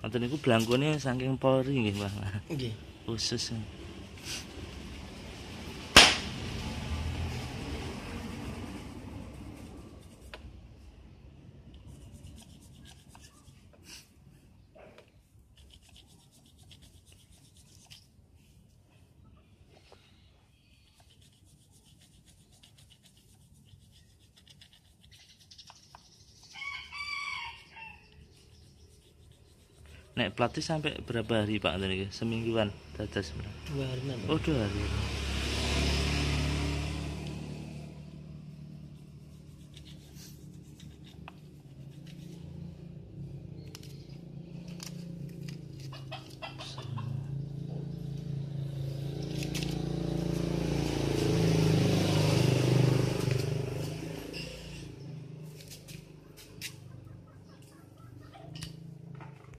Nanti niku blangkone saking Polri nggih, Mbah. Nggih. Khusus. Nek pelatih sampai berapa hari Pak Semingguan kan Dua hari. Oh, dua hari.